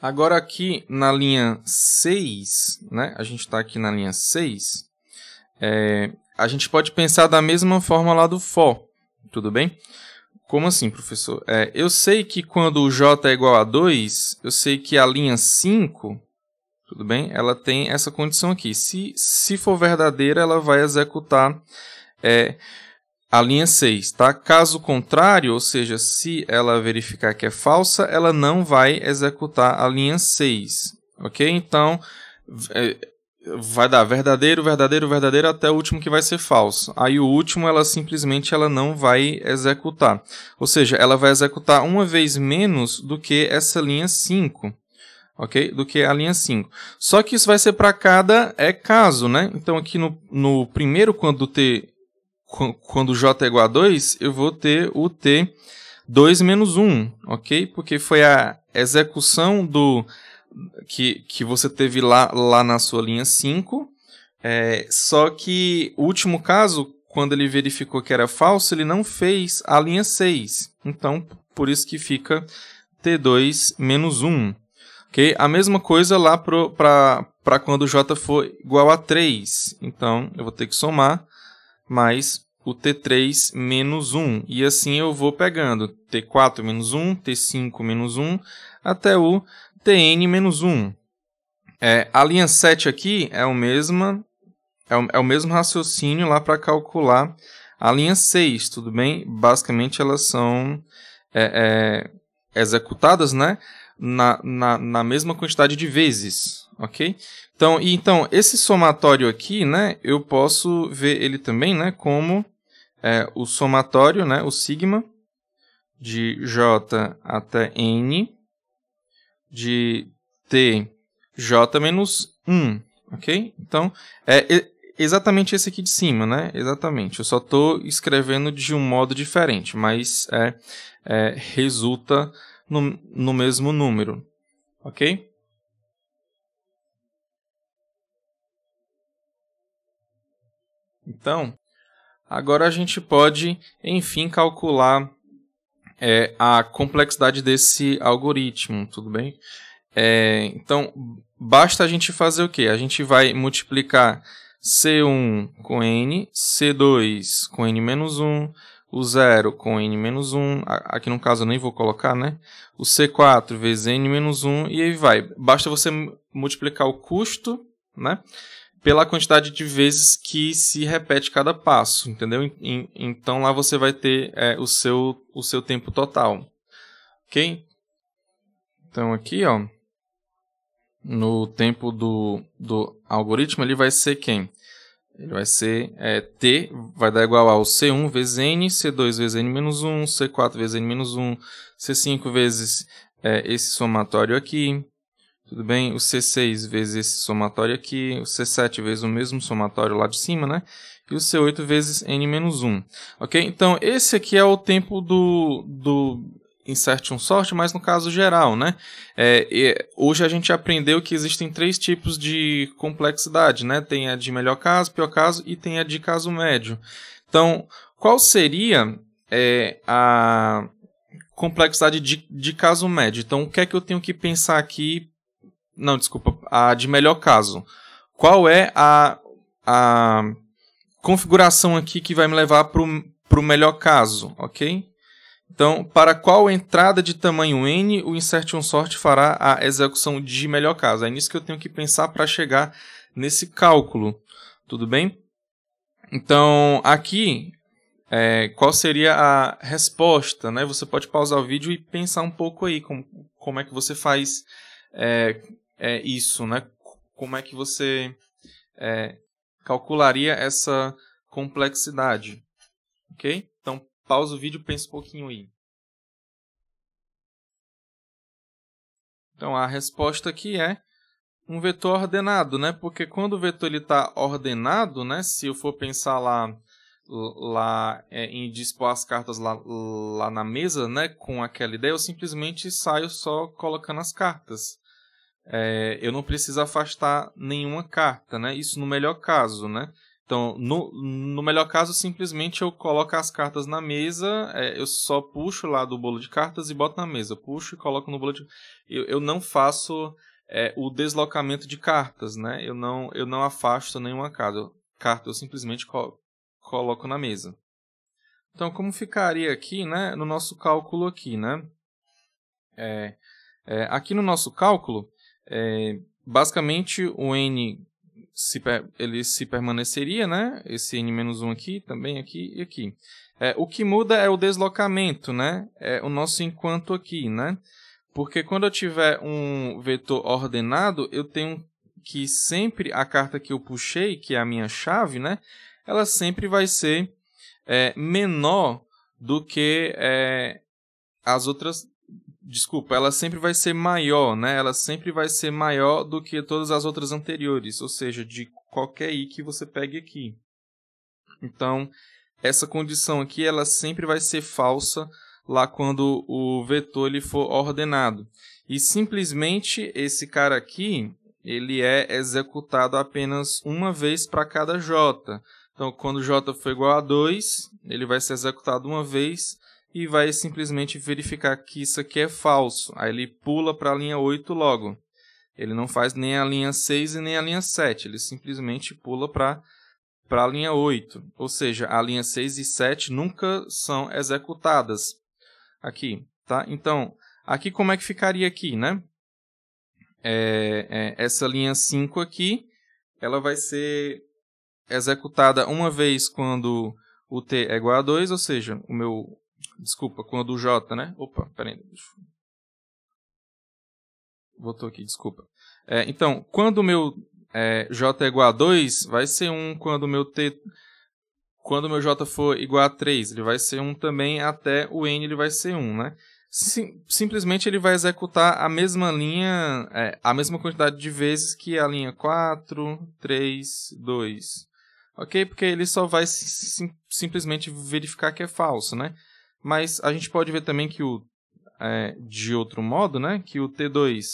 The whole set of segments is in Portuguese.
Agora aqui na linha 6, né? A gente está aqui na linha 6. É, a gente pode pensar da mesma forma lá do for, tudo bem? Como assim, professor? É, eu sei que quando o j é igual a 2, eu sei que a linha 5, tudo bem? Ela tem essa condição aqui. Se, se for verdadeira, ela vai executar... É, a linha 6, tá? Caso contrário, ou seja, se ela verificar que é falsa, ela não vai executar a linha 6, ok? Então, eh, vai dar verdadeiro, verdadeiro, verdadeiro até o último que vai ser falso. Aí o último ela simplesmente ela não vai executar. Ou seja, ela vai executar uma vez menos do que essa linha 5. Ok? Do que a linha 5. Só que isso vai ser para cada é caso, né? Então aqui no, no primeiro quando T quando J é igual a 2, eu vou ter o T 2 menos 1, ok? Porque foi a execução do que, que você teve lá, lá na sua linha 5. É, só que o último caso, quando ele verificou que era falso, ele não fez a linha 6. Então, por isso que fica T2 menos 1. Okay? A mesma coisa lá para quando J for igual a 3. Então, eu vou ter que somar mais o T3 menos 1. E assim eu vou pegando T4 menos 1, T5 menos 1, até o Tn menos 1. É, a linha 7 aqui é o, mesma, é o, é o mesmo raciocínio lá para calcular a linha 6, tudo bem? Basicamente elas são é, é, executadas né? na, na, na mesma quantidade de vezes ok? Então, e, então esse somatório aqui, né, eu posso ver ele também, né, como é o somatório, né, o sigma, de J até N, de T, J menos 1, ok? Então, é exatamente esse aqui de cima, né? Exatamente. Eu só estou escrevendo de um modo diferente, mas é, é resulta no, no mesmo número, ok? Então, Agora a gente pode, enfim, calcular é, a complexidade desse algoritmo, tudo bem? É, então, basta a gente fazer o quê? A gente vai multiplicar C1 com N, C2 com N menos 1, o 0 com N menos 1, aqui no caso eu nem vou colocar, né? O C4 vezes N menos 1, e aí vai. Basta você multiplicar o custo, né? pela quantidade de vezes que se repete cada passo, entendeu? Em, então lá você vai ter é, o, seu, o seu tempo total, ok? Então aqui, ó, no tempo do, do algoritmo, ele vai ser quem? Ele vai ser é, T, vai dar igual ao C1 vezes N, C2 vezes N menos 1, C4 vezes N menos 1, C5 vezes é, esse somatório aqui, tudo bem, o C6 vezes esse somatório aqui, o C7 vezes o mesmo somatório lá de cima, né? E o C8 vezes N-1, ok? Então, esse aqui é o tempo do, do um sort, mas no caso geral, né? É, hoje a gente aprendeu que existem três tipos de complexidade, né? Tem a de melhor caso, pior caso e tem a de caso médio. Então, qual seria é, a complexidade de, de caso médio? Então, o que é que eu tenho que pensar aqui não, desculpa. A de melhor caso. Qual é a, a configuração aqui que vai me levar para o melhor caso, ok? Então, para qual entrada de tamanho n o insert sort fará a execução de melhor caso? É nisso que eu tenho que pensar para chegar nesse cálculo, tudo bem? Então, aqui, é, qual seria a resposta? Né? Você pode pausar o vídeo e pensar um pouco aí como, como é que você faz é, é, isso, né? Como é que você é, calcularia essa complexidade, ok? Então, pausa o vídeo e pensa um pouquinho aí. Então, a resposta aqui é um vetor ordenado, né? Porque quando o vetor está ordenado, né? Se eu for pensar lá lá é, em dispor as cartas lá, lá na mesa, né, com aquela ideia, eu simplesmente saio só colocando as cartas é, eu não preciso afastar nenhuma carta, né? Isso no melhor caso, né? Então, no, no melhor caso, simplesmente eu coloco as cartas na mesa, é, eu só puxo lá do bolo de cartas e boto na mesa. Puxo e coloco no bolo de... Eu, eu não faço é, o deslocamento de cartas, né? Eu não, eu não afasto nenhuma carta. Eu, carta, eu simplesmente co coloco na mesa. Então, como ficaria aqui, né? No nosso cálculo aqui, né? É, é aqui no nosso cálculo, é, basicamente, o n se, ele se permaneceria, né? Esse n-1 aqui, também aqui e aqui. É, o que muda é o deslocamento, né? É o nosso enquanto aqui, né? Porque quando eu tiver um vetor ordenado, eu tenho que sempre a carta que eu puxei, que é a minha chave, né? Ela sempre vai ser é, menor do que é, as outras desculpa, ela sempre vai ser maior, né? Ela sempre vai ser maior do que todas as outras anteriores, ou seja, de qualquer i que você pegue aqui. Então, essa condição aqui, ela sempre vai ser falsa lá quando o vetor ele for ordenado. E simplesmente esse cara aqui, ele é executado apenas uma vez para cada j. Então, quando j for igual a 2, ele vai ser executado uma vez e vai simplesmente verificar que isso aqui é falso. Aí ele pula para a linha 8 logo. Ele não faz nem a linha 6 e nem a linha 7, ele simplesmente pula para a linha 8, ou seja, a linha 6 e 7 nunca são executadas aqui, tá? Então, aqui como é que ficaria aqui, né? É, é, essa linha 5 aqui, ela vai ser executada uma vez quando o t é igual a 2, ou seja, o meu Desculpa, com a do J, né? Opa, peraí. Voltou aqui, desculpa. É, então, quando o meu é, J é igual a 2, vai ser 1. Quando o meu T. Quando o meu J for igual a 3, ele vai ser 1 também, até o N ele vai ser 1, né? Sim, simplesmente ele vai executar a mesma linha, é, a mesma quantidade de vezes que a linha 4, 3, 2. Ok? Porque ele só vai sim, simplesmente verificar que é falso, né? Mas a gente pode ver também que o é, de outro modo, né? Que o T2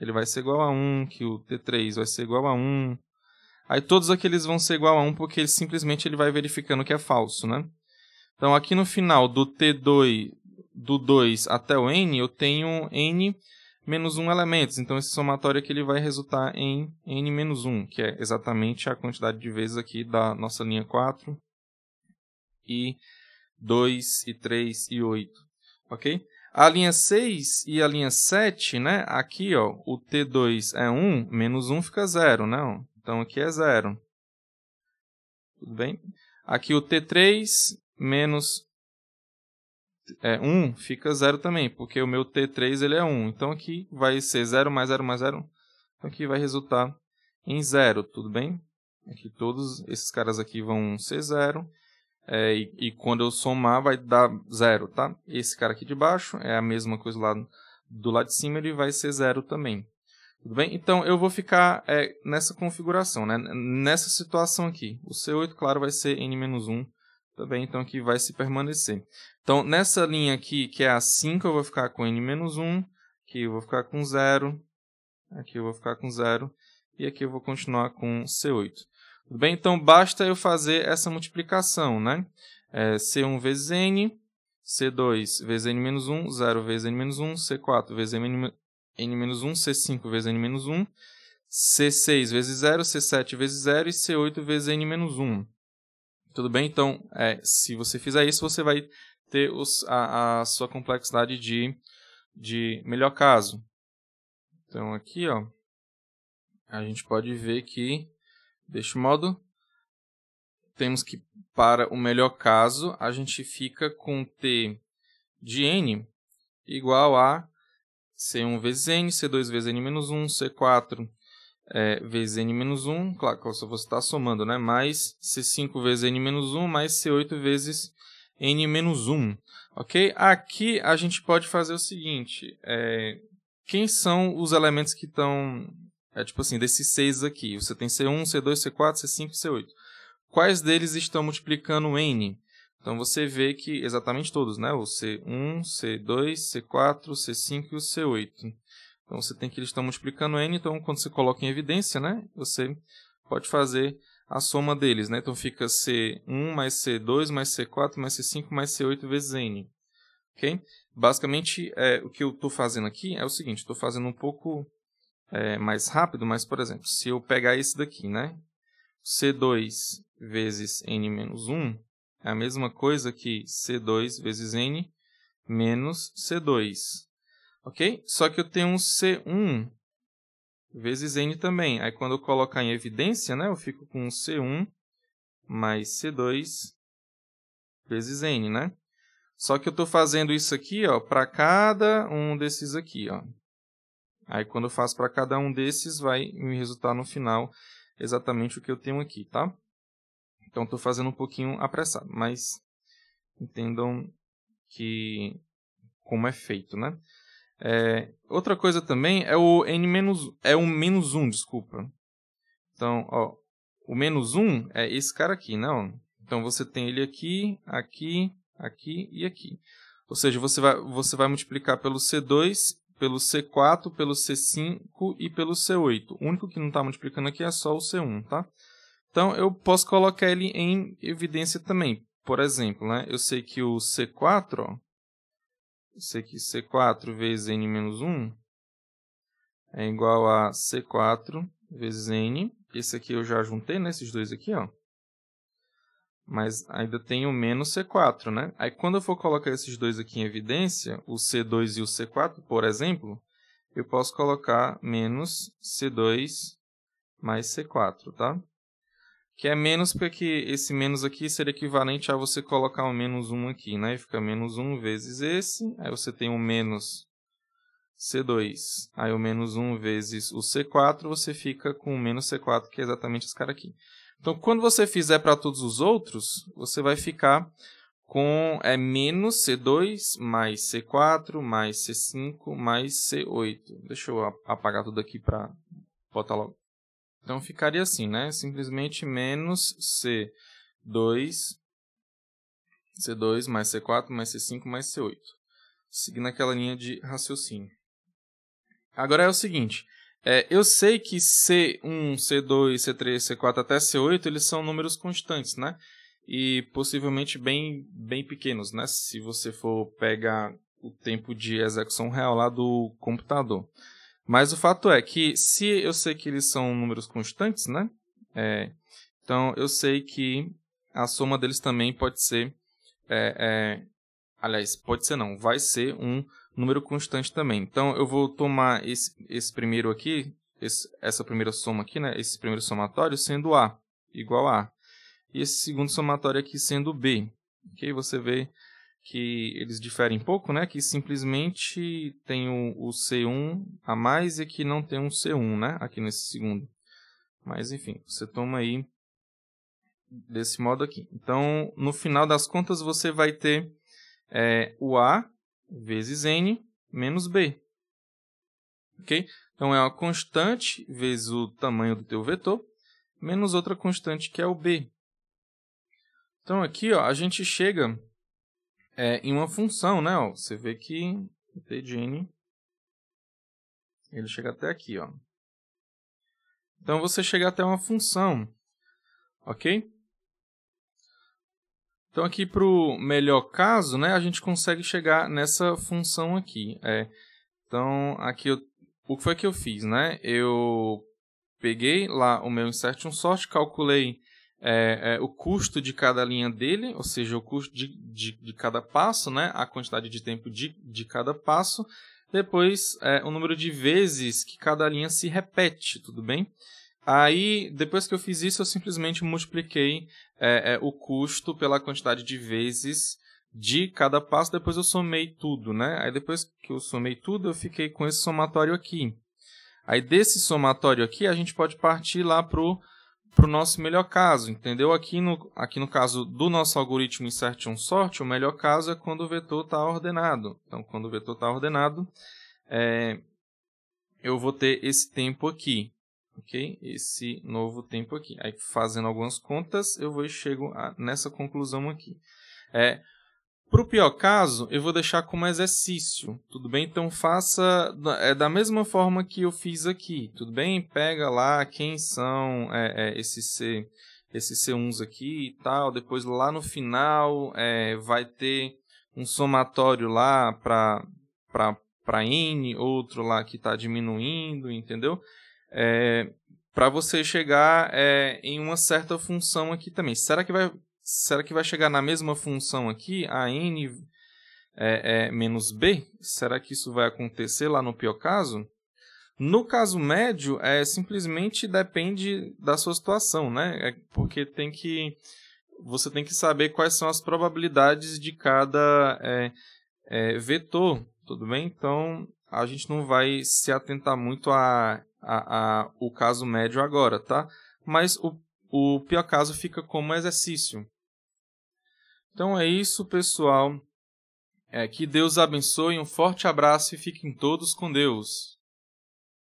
ele vai ser igual a 1, que o T3 vai ser igual a 1. Aí todos aqueles vão ser igual a 1 porque ele, simplesmente ele vai verificando que é falso, né? Então aqui no final do T2 do 2 até o n, eu tenho n menos 1 elementos. Então esse somatório aqui ele vai resultar em n menos 1, que é exatamente a quantidade de vezes aqui da nossa linha 4 e 2 e 3 e 8, ok? A linha 6 e a linha 7, né? Aqui, ó, o T2 é 1, menos 1 fica 0, né? Então aqui é 0. Tudo bem? Aqui o T3 menos é, 1 fica 0 também, porque o meu T3 ele é 1. Então aqui vai ser 0 mais 0 mais 0. Então aqui vai resultar em 0, tudo bem? Aqui todos esses caras aqui vão ser 0. É, e, e, quando eu somar vai dar zero, tá? Esse cara aqui de baixo é a mesma coisa lá do lado de cima, ele vai ser zero também. Tudo bem? Então eu vou ficar é, nessa configuração, né? nessa situação aqui. O C8, claro, vai ser N-1 também, então aqui vai se permanecer. Então nessa linha aqui, que é a 5, eu vou ficar com N-1, aqui eu vou ficar com zero, aqui eu vou ficar com zero e aqui eu vou continuar com C8. Tudo bem? Então, basta eu fazer essa multiplicação, né? É, C1 vezes N, C2 vezes N menos 1, 0 vezes N menos 1, C4 vezes N menos 1, C5 vezes N menos 1, C6 vezes 0, C7 vezes 0 e C8 vezes N menos 1. Tudo bem? Então, é, se você fizer isso, você vai ter os, a, a sua complexidade de, de melhor caso. Então, aqui, ó, a gente pode ver que Deste modo, temos que para o melhor caso, a gente fica com T de n igual a C1 vezes n, C2 vezes n menos 1, C4 é, vezes n menos 1, claro que eu só vou estar somando, né? Mais C5 vezes n menos 1, mais C8 vezes n menos 1, ok? Aqui a gente pode fazer o seguinte, é, quem são os elementos que estão é tipo assim, desses seis aqui, você tem C1, C2, C4, C5 e C8. Quais deles estão multiplicando N? Então você vê que exatamente todos, né? O C1, C2, C4, C5 e o C8. Então você tem que eles estão multiplicando N, então quando você coloca em evidência, né? Você pode fazer a soma deles, né? Então fica C1 mais C2 mais C4 mais C5 mais C8 vezes N. Ok? Basicamente, é, o que eu estou fazendo aqui é o seguinte, estou fazendo um pouco é, mais rápido, mas, por exemplo, se eu pegar esse daqui, né? C2 vezes N menos 1 é a mesma coisa que C2 vezes N menos C2, ok? Só que eu tenho um C1 vezes N também. Aí, quando eu colocar em evidência, né, eu fico com C1 mais C2 vezes N, né? Só que eu estou fazendo isso aqui, ó, para cada um desses aqui, ó. Aí quando eu faço para cada um desses, vai me resultar no final exatamente o que eu tenho aqui, tá? Então estou fazendo um pouquinho apressado, mas entendam que como é feito, né? É, outra coisa também é o n menos é o menos um, desculpa. Então, ó, o menos um é esse cara aqui, não? Né, então você tem ele aqui, aqui, aqui e aqui. Ou seja, você vai, você vai multiplicar pelo C2 pelo C4, pelo C5 e pelo C8. O único que não está multiplicando aqui é só o C1, tá? Então, eu posso colocar ele em evidência também. Por exemplo, né, eu sei que o C4, ó, eu sei que C4 vezes N menos 1 é igual a C4 vezes N. Esse aqui eu já juntei, né, esses dois aqui, ó mas ainda tenho menos C4, né? Aí quando eu for colocar esses dois aqui em evidência, o C2 e o C4, por exemplo, eu posso colocar menos C2 mais C4, tá? Que é menos porque esse menos aqui seria equivalente a você colocar o menos 1 aqui, né? E fica menos 1 vezes esse, aí você tem o menos C2, aí o menos 1 vezes o C4, você fica com o menos C4, que é exatamente esse cara aqui. Então, quando você fizer para todos os outros, você vai ficar com é, menos C2 mais C4 mais C5 mais C8. Deixa eu apagar tudo aqui para botar logo. Então ficaria assim, né? Simplesmente menos C2, C2 mais C4 mais C5 mais C8. Seguindo aquela linha de raciocínio. Agora é o seguinte, é, eu sei que C1, C2, C3, C4 até C8 eles são números constantes, né? E possivelmente bem, bem pequenos, né? Se você for pegar o tempo de execução real lá do computador. Mas o fato é que se eu sei que eles são números constantes, né? É, então eu sei que a soma deles também pode ser, é, é, aliás, pode ser não, vai ser um número constante também. Então, eu vou tomar esse, esse primeiro aqui, esse, essa primeira soma aqui, né? Esse primeiro somatório sendo A igual a A. E esse segundo somatório aqui sendo B. Ok? Você vê que eles diferem um pouco, né? Que simplesmente tem o, o C1 a mais e que não tem um C1, né? Aqui nesse segundo. Mas, enfim, você toma aí desse modo aqui. Então, no final das contas, você vai ter é, o A vezes n menos b. Ok? Então, é uma constante vezes o tamanho do teu vetor, menos outra constante que é o b. Então, aqui ó, a gente chega é, em uma função, né? Ó, você vê que t de n ele chega até aqui. Ó. Então, você chega até uma função, ok? Então, aqui para o melhor caso, né, a gente consegue chegar nessa função aqui. É, então, aqui eu, o que foi que eu fiz? Né? Eu peguei lá o meu insert um sort, calculei é, é, o custo de cada linha dele, ou seja, o custo de, de, de cada passo, né, a quantidade de tempo de, de cada passo, depois é, o número de vezes que cada linha se repete, tudo bem? Aí, depois que eu fiz isso, eu simplesmente multipliquei é, é, o custo pela quantidade de vezes de cada passo. Depois eu somei tudo, né? Aí depois que eu somei tudo, eu fiquei com esse somatório aqui. Aí desse somatório aqui, a gente pode partir lá pro para o nosso melhor caso, entendeu? Aqui no, aqui no caso do nosso algoritmo insertion sort, o melhor caso é quando o vetor está ordenado. Então, quando o vetor está ordenado, é, eu vou ter esse tempo aqui ok? Esse novo tempo aqui. Aí, fazendo algumas contas, eu vou chego a, nessa conclusão aqui. É, para o pior caso, eu vou deixar como exercício, tudo bem? Então faça é, da mesma forma que eu fiz aqui, tudo bem? Pega lá quem são é, é, esses C, esses C1s aqui e tal. Depois lá no final é, vai ter um somatório lá para para N, outro lá que está diminuindo, entendeu? é, para você chegar é, em uma certa função aqui também. Será que vai, será que vai chegar na mesma função aqui, a n é, é menos b? Será que isso vai acontecer lá no pior caso? No caso médio, é simplesmente depende da sua situação, né? É porque tem que você tem que saber quais são as probabilidades de cada é, é, vetor, tudo bem? Então a gente não vai se atentar muito a a, a, o caso médio agora, tá? Mas o, o pior caso fica como exercício. Então é isso, pessoal. É, que Deus abençoe, um forte abraço e fiquem todos com Deus.